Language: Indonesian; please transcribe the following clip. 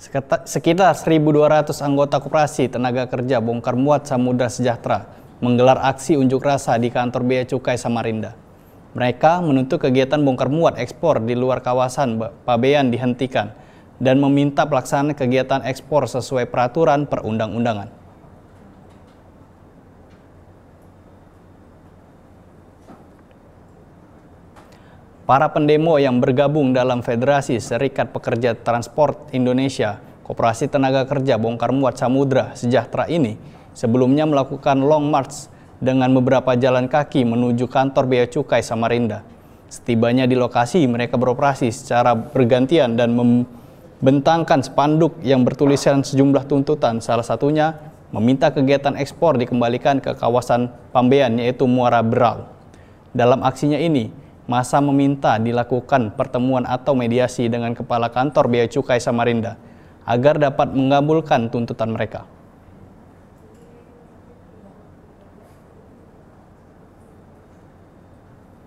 Sekitar 1.200 anggota koperasi tenaga kerja bongkar muat Samudra Sejahtera menggelar aksi unjuk rasa di kantor Bea Cukai Samarinda. Mereka menuntut kegiatan bongkar muat ekspor di luar kawasan pabean dihentikan dan meminta pelaksanaan kegiatan ekspor sesuai peraturan perundang-undangan. Para pendemo yang bergabung dalam Federasi Serikat Pekerja Transport Indonesia, Koperasi Tenaga Kerja Bongkar Muat Samudra Sejahtera ini sebelumnya melakukan long march dengan beberapa jalan kaki menuju kantor Bea Cukai Samarinda. Setibanya di lokasi, mereka beroperasi secara bergantian dan membentangkan spanduk yang bertulisan sejumlah tuntutan, salah satunya meminta kegiatan ekspor dikembalikan ke kawasan Pambean yaitu Muara Berau. Dalam aksinya ini, masa meminta dilakukan pertemuan atau mediasi dengan Kepala Kantor Bea Cukai Samarinda agar dapat mengabulkan tuntutan mereka.